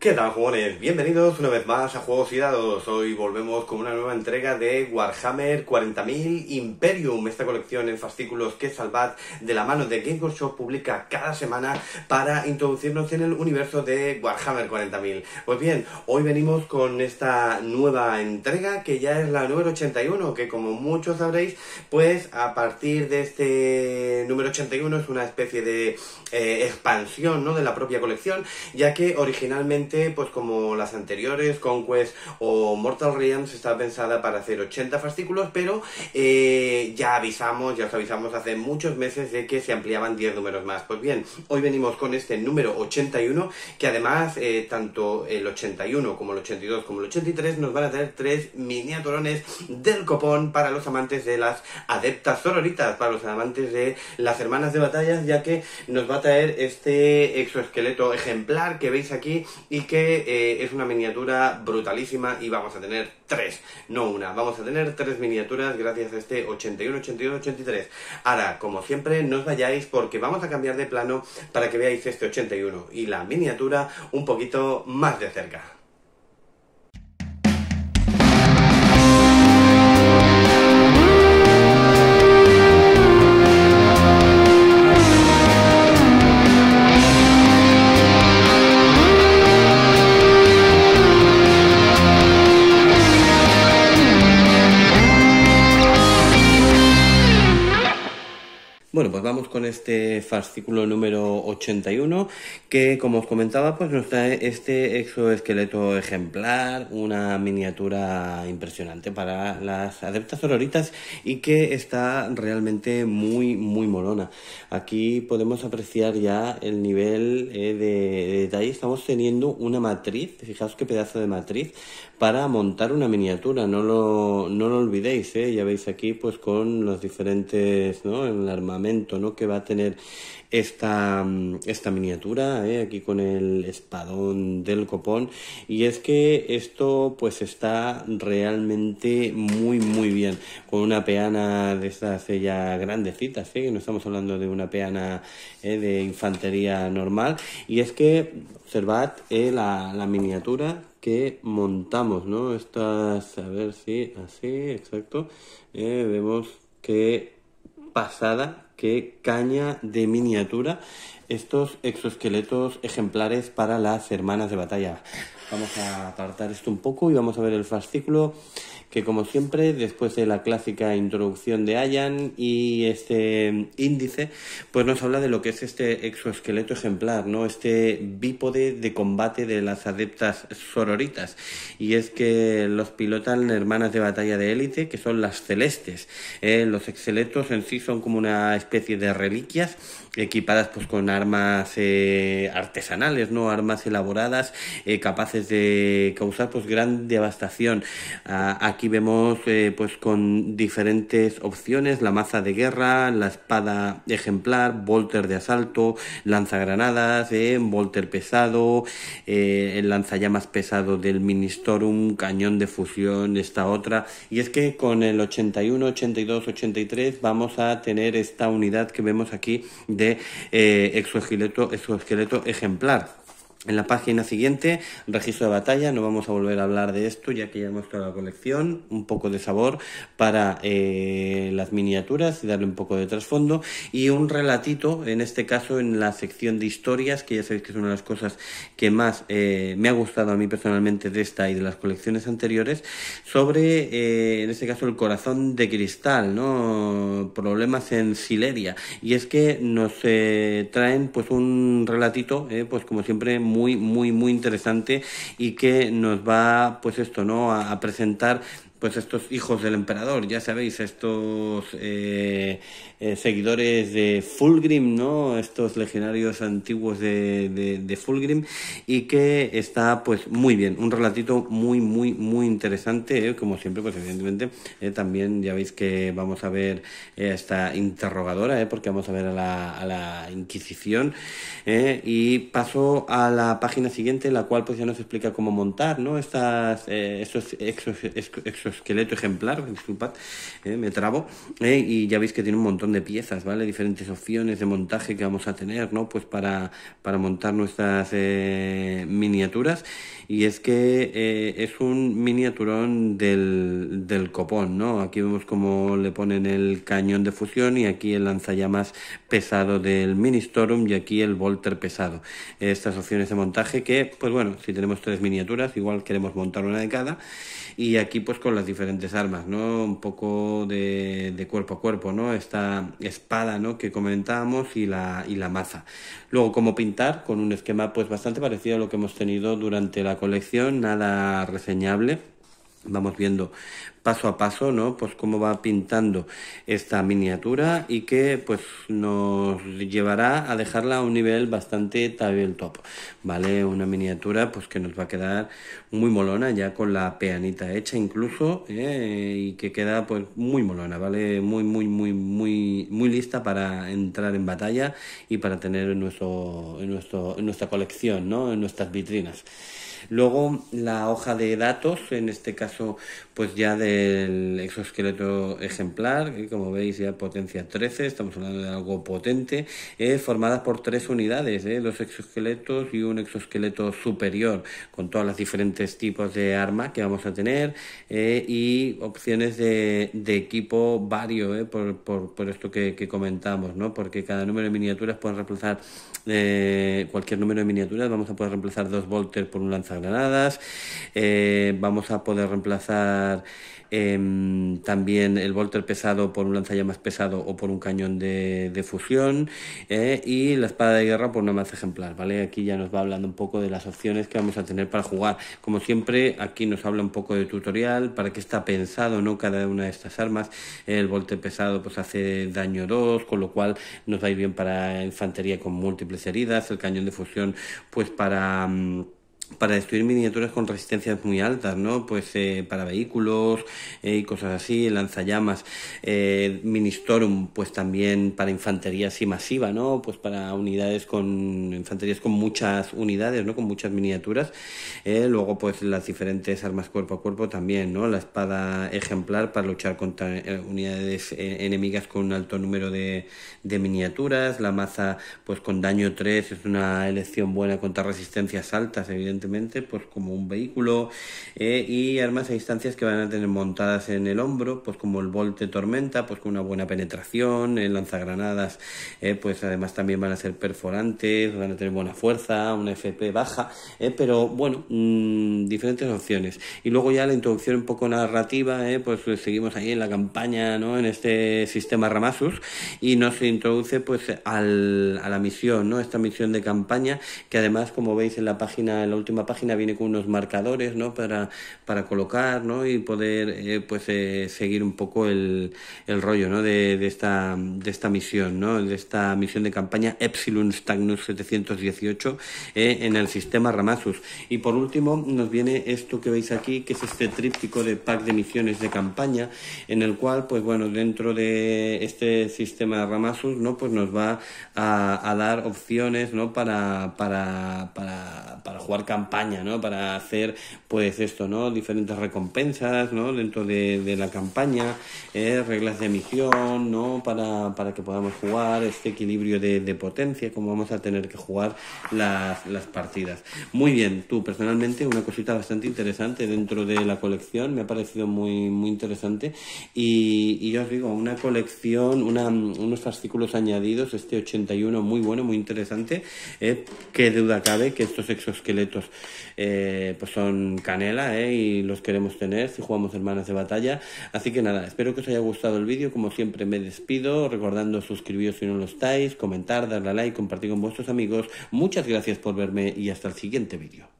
¿Qué tal, jugones? Bienvenidos una vez más a Juegos y Dados. Hoy volvemos con una nueva entrega de Warhammer 40.000 Imperium, esta colección en fascículos que Salvat de la mano de Game Workshop publica cada semana para introducirnos en el universo de Warhammer 40.000. Pues bien, hoy venimos con esta nueva entrega que ya es la número 81, que como muchos sabréis, pues a partir de este número 81 es una especie de eh, expansión ¿no? de la propia colección, ya que originalmente pues como las anteriores, Conquest o Mortal Realms, está pensada para hacer 80 fascículos, pero eh, ya avisamos, ya os avisamos hace muchos meses de que se ampliaban 10 números más. Pues bien, hoy venimos con este número 81, que además, eh, tanto el 81 como el 82 como el 83 nos van a dar tres miniaturones del copón para los amantes de las adeptas sororitas, para los amantes de las hermanas de batallas, ya que nos va a traer este exoesqueleto ejemplar que veis aquí y Así que eh, es una miniatura brutalísima y vamos a tener tres, no una, vamos a tener tres miniaturas gracias a este 81, 82, 83. Ahora, como siempre, no os vayáis porque vamos a cambiar de plano para que veáis este 81 y la miniatura un poquito más de cerca. Bueno, pues vamos con este fascículo número 81 que, como os comentaba, pues nos trae este exoesqueleto ejemplar, una miniatura impresionante para las adeptas zororitas y que está realmente muy, muy molona. Aquí podemos apreciar ya el nivel eh, de, detalle. Estamos teniendo una matriz, fijaos qué pedazo de matriz, para montar una miniatura, no lo, no lo olvidéis, eh. ya veis aquí pues con los diferentes, ¿no? el armamento ¿no? que va a tener esta, mm, esta miniatura, ¿eh? aquí con el espadón del copón. Y es que esto pues está realmente muy muy bien, con una peana de estas ya grandecitas, ¿eh? que no estamos hablando de una peana ¿eh? de infantería normal. Y es que observad la, la miniatura que montamos, ¿no? Estas, a ver si, así, exacto. vemos que pasada que caña de miniatura estos exoesqueletos ejemplares para las hermanas de batalla. Vamos a apartar esto un poco y vamos a ver el fascículo que como siempre, después de la clásica introducción de Ayan y este índice, pues nos habla de lo que es este exoesqueleto ejemplar, ¿no? Este bípode de combate de las adeptas sororitas. Y es que los pilotan hermanas de batalla de élite, que son las celestes. ¿eh? los exoesqueletos en sí son como una especie de reliquias equipadas pues con armas eh, artesanales, ¿no? Armas elaboradas eh, capaces de causar pues gran devastación. aquí vemos eh, pues con diferentes opciones, la maza de guerra, la espada ejemplar, volter de asalto, lanzagranadas, volter pesado, el lanzallamas pesado del Ministorum, cañón de fusión, esta otra. Y es que con el 81, 82, 83 vamos a tener esta unidad que vemos aquí de eh, exoesqueleto, exoesqueleto ejemplar. En la página siguiente, registro de batalla, no vamos a volver a hablar de esto ya que ya hemos toda la colección, un poco de sabor para eh, las miniaturas y darle un poco de trasfondo y un relatito, en este caso en la sección de historias, que ya sabéis que es una de las cosas que más eh, me ha gustado a mí personalmente de esta y de las colecciones anteriores, sobre eh, en este caso el corazón de cristal, ¿no? problemas en Sileria. Y es que nos traen pues un relatito, pues como siempre, muy, muy, muy interesante y que nos va, pues esto, ¿no? A, a presentar pues estos hijos del emperador, ya sabéis, estos eh, eh, seguidores de Fulgrim, ¿no? Estos legionarios antiguos de, de, Fulgrim, y que está pues muy bien, un relatito muy, muy, muy interesante, ¿eh? como siempre, pues evidentemente, también ya veis que vamos a ver esta interrogadora, porque vamos a ver a la, a la Inquisición, y paso a la página siguiente, la cual pues ya nos explica cómo montar, ¿no? Estas, estos esqueleto ejemplar, disculpad, eh, me trabo, eh, y ya veis que tiene un montón de piezas, ¿vale? Diferentes opciones de montaje que vamos a tener, ¿no? Pues para, para montar nuestras eh, miniaturas, y es que es un miniaturón del, del copón, ¿no? Aquí vemos como le ponen el cañón de fusión y aquí el lanzallamas pesado del mini Ministorum y aquí el Volter pesado. Estas opciones de montaje que, pues bueno, si tenemos tres miniaturas, igual queremos montar una de cada, y aquí pues con las diferentes armas, ¿no? Un poco de, cuerpo a cuerpo, ¿no? Esta espada, ¿no? Que comentábamos y la, y la maza. Luego, cómo pintar, con un esquema pues bastante parecido a lo que hemos tenido durante la colección, nada reseñable vamos viendo paso a paso, ¿no? Pues cómo va pintando esta miniatura y que pues nos llevará a dejarla a un nivel bastante tabletop, top, ¿vale? Una miniatura pues que nos va a quedar muy molona ya con la peanita hecha incluso eh, y que queda pues muy molona, ¿vale? Muy, muy, muy, muy, muy lista para entrar en batalla y para tener en, nuestro, en, nuestro, en nuestra colección, ¿no? En nuestras vitrinas. Luego la hoja de datos, en este caso pues ya del exoesqueleto ejemplar, que como veis ya potencia 13, estamos hablando de algo potente, eh, formada por tres unidades, eh, dos exoesqueletos y un exoesqueleto superior, con todos los diferentes tipos de armas que vamos a tener eh, y opciones de, equipo vario, eh, por, por, esto que, comentamos, ¿no? porque cada número de miniaturas pueden reemplazar cualquier número de miniaturas, vamos a poder reemplazar dos volters por un lanzamiento granadas, eh, vamos a poder reemplazar em, también el volter pesado por un lanzallamas pesado o por un cañón de, fusión eh, y la espada de guerra por una más ejemplar, ¿vale? Aquí ya nos va hablando un poco de las opciones que vamos a tener para jugar. Como siempre, aquí nos habla un poco de tutorial, para que está pensado, ¿no? Cada una de estas armas. El volter pesado pues hace daño 2, con lo cual nos va a ir bien para infantería con múltiples heridas. El cañón de fusión pues para... Mm, para destruir miniaturas con resistencias muy altas, ¿no? Pues eh, para vehículos eh, y cosas así, lanzallamas, eh, Ministorum, pues también para infantería así masiva, ¿no? Pues para unidades con, infanterías con muchas unidades, ¿no? Con muchas miniaturas. luego, pues las diferentes armas cuerpo a cuerpo también, ¿no? La espada ejemplar para luchar contra unidades enemigas con un alto número de, de miniaturas, la maza, pues con daño 3, es una elección buena contra resistencias altas, evidentemente evidentemente, pues como un vehículo eh, y armas a distancias que van a tener montadas en el hombro, pues como el Volte Tormenta, pues con una buena penetración, el eh, lanzagranadas, eh, pues además también van a ser perforantes, van a tener buena fuerza, una FP baja, pero bueno, mm, diferentes opciones. Y luego ya la introducción un poco narrativa, pues seguimos ahí en la campaña, ¿no? En este sistema Ramasus y nos introduce pues al, a la misión, ¿no? Esta misión de campaña que además, como veis en la página, en la última página viene con unos marcadores ¿no? para, para colocar ¿no? y poder eh, pues, eh, seguir un poco el, rollo ¿no? de, esta, de esta misión, ¿no? de esta misión de campaña Epsilon Stagnus 718 eh, en el sistema Ramasus. Y por último nos viene esto que veis aquí, que es este tríptico de pack de misiones de campaña, en el cual, pues bueno, dentro de este sistema Ramasus, ¿no? pues nos va a, dar opciones ¿no? para, para, para, para jugar campaña, ¿no? Para hacer, pues esto, ¿no? Diferentes recompensas, ¿no? Dentro de, la campaña, eh, reglas de emisión ¿no? Para, para que podamos jugar, este equilibrio de, potencia, como vamos a tener que jugar las, partidas. Muy bien, tú personalmente, una cosita bastante interesante dentro de la colección, me ha parecido muy, muy interesante. Y, yo os digo, una colección, unos artículos añadidos, este 81 muy bueno, muy interesante. que eh, qué duda cabe que estos exoesqueletos eh, pues son canela, ¿eh? Y los queremos tener si jugamos hermanas de batalla. Así que nada, espero que os haya gustado el vídeo. Como siempre me despido, recordando suscribiros si no lo estáis, comentar, darle a like, compartir con vuestros amigos. Muchas gracias por verme y hasta el siguiente vídeo.